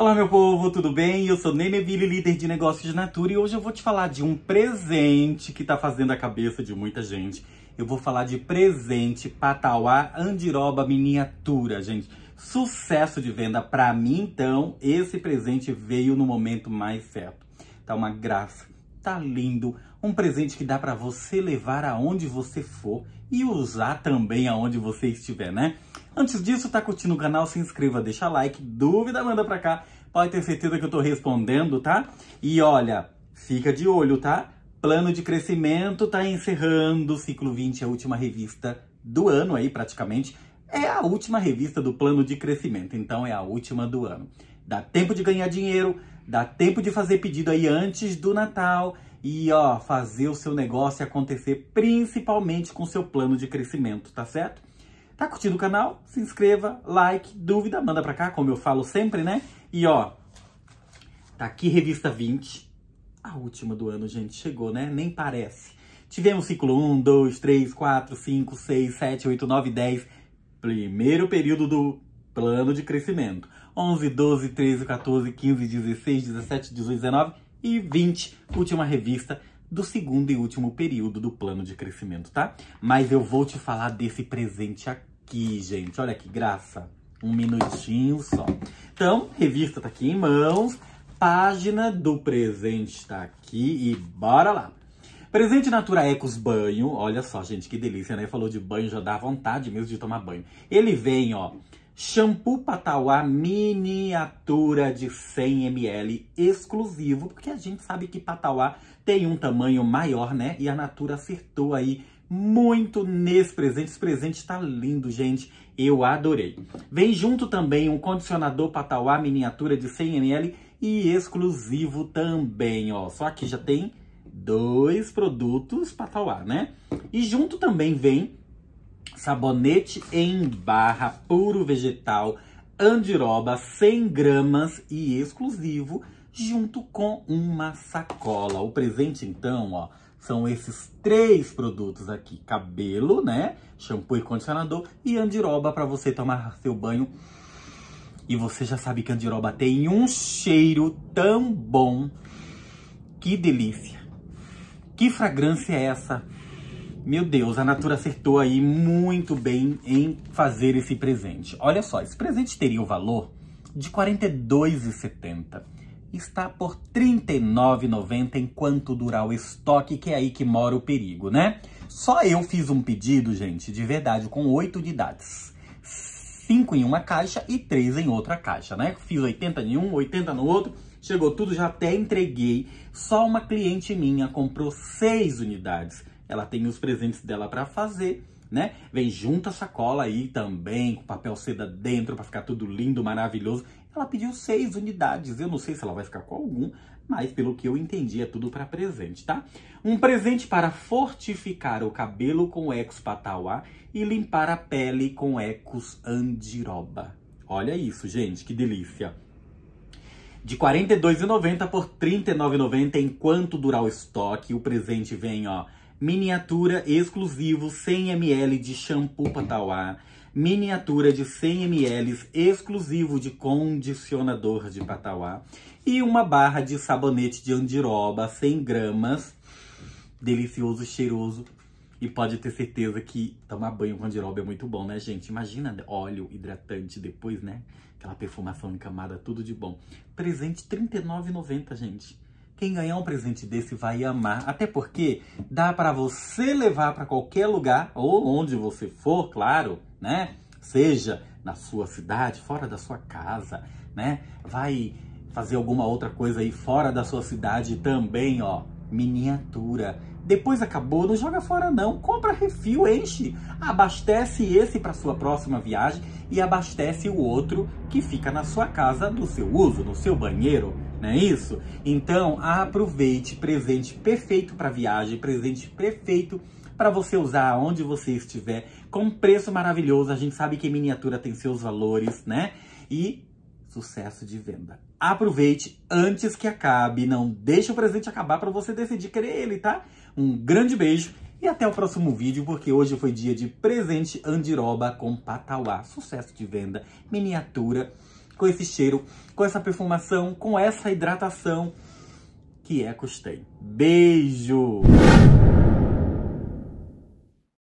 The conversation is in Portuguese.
Olá meu povo, tudo bem? Eu sou Neneville, líder de negócios de Natura e hoje eu vou te falar de um presente que tá fazendo a cabeça de muita gente. Eu vou falar de presente Patauá Andiroba miniatura, gente. Sucesso de venda para mim, então, esse presente veio no momento mais certo. Tá uma graça tá lindo. Um presente que dá para você levar aonde você for e usar também aonde você estiver, né? Antes disso, tá curtindo o canal, se inscreva, deixa like, dúvida manda pra cá. Pode ter certeza que eu tô respondendo, tá? E olha, fica de olho, tá? Plano de crescimento tá encerrando, ciclo 20 é a última revista do ano aí praticamente. É a última revista do plano de crescimento, então é a última do ano. Dá tempo de ganhar dinheiro, Dá tempo de fazer pedido aí antes do Natal e ó, fazer o seu negócio acontecer principalmente com o seu plano de crescimento, tá certo? Tá curtindo o canal? Se inscreva, like, dúvida, manda pra cá, como eu falo sempre, né? E ó, tá aqui Revista 20, a última do ano, gente, chegou, né? Nem parece. Tivemos ciclo 1, 2, 3, 4, 5, 6, 7, 8, 9, 10, primeiro período do plano de crescimento. 11, 12, 13, 14, 15, 16, 17, 18, 19 e 20, última revista do segundo e último período do plano de crescimento, tá? Mas eu vou te falar desse presente aqui, gente. Olha que graça. Um minutinho só. Então, revista tá aqui em mãos, página do presente tá aqui e bora lá. Presente Natura Ecos Banho. Olha só, gente, que delícia, né? Falou de banho, já dá vontade mesmo de tomar banho. Ele vem, ó, Shampoo Patauá miniatura de 100 ml exclusivo, porque a gente sabe que Patauá tem um tamanho maior, né? E a Natura acertou aí muito nesse presente. Esse presente está lindo, gente. Eu adorei. Vem junto também um condicionador Patauá miniatura de 100 ml e exclusivo também, ó. Só que já tem dois produtos Patauá, né? E junto também vem Sabonete em barra puro vegetal andiroba 100 gramas e exclusivo, junto com uma sacola. O presente, então, ó, são esses três produtos aqui. Cabelo, né? Shampoo e condicionador e andiroba para você tomar seu banho. E você já sabe que andiroba tem um cheiro tão bom. Que delícia! Que fragrância é essa? Meu Deus, a Natura acertou aí muito bem em fazer esse presente. Olha só, esse presente teria o valor de R$ 42,70. Está por R$ 39,90 enquanto durar o estoque, que é aí que mora o perigo, né? Só eu fiz um pedido, gente, de verdade, com oito unidades. Cinco em uma caixa e três em outra caixa, né? Fiz 80 em um, 80 no outro, chegou tudo, já até entreguei. Só uma cliente minha comprou seis unidades ela tem os presentes dela para fazer, né? Vem junto a sacola aí também, com papel seda dentro para ficar tudo lindo, maravilhoso. Ela pediu seis unidades, eu não sei se ela vai ficar com algum, mas pelo que eu entendi é tudo para presente, tá? Um presente para fortificar o cabelo com ecos patauá e limpar a pele com ecos andiroba. Olha isso, gente, que delícia! de R$ 42,90 por R$ 39,90 enquanto durar o estoque. O presente vem, ó, miniatura exclusivo 100ml de shampoo Patauá, miniatura de 100ml exclusivo de condicionador de Patauá e uma barra de sabonete de andiroba 100 gramas, delicioso, cheiroso. E pode ter certeza que tomar banho com andiroba é muito bom, né, gente? Imagina óleo hidratante depois, né? Aquela perfumação em camada, tudo de bom. Presente R$39,90, gente. Quem ganhar um presente desse vai amar, até porque dá para você levar para qualquer lugar ou onde você for, claro, né? Seja na sua cidade, fora da sua casa, né? Vai fazer alguma outra coisa aí fora da sua cidade também, ó. Miniatura. Depois acabou, não joga fora não. Compra refil, enche. Abastece esse para sua próxima viagem e abastece o outro que fica na sua casa, no seu uso, no seu banheiro, não é isso? Então, aproveite, presente perfeito para viagem, presente perfeito para você usar onde você estiver, com preço maravilhoso. A gente sabe que miniatura tem seus valores, né? E sucesso de venda. Aproveite antes que acabe, não deixe o presente acabar para você decidir querer ele, tá? Um grande beijo e até o próximo vídeo, porque hoje foi dia de presente andiroba com patauá. Sucesso de venda, miniatura com esse cheiro, com essa perfumação, com essa hidratação que é Custei. Beijo!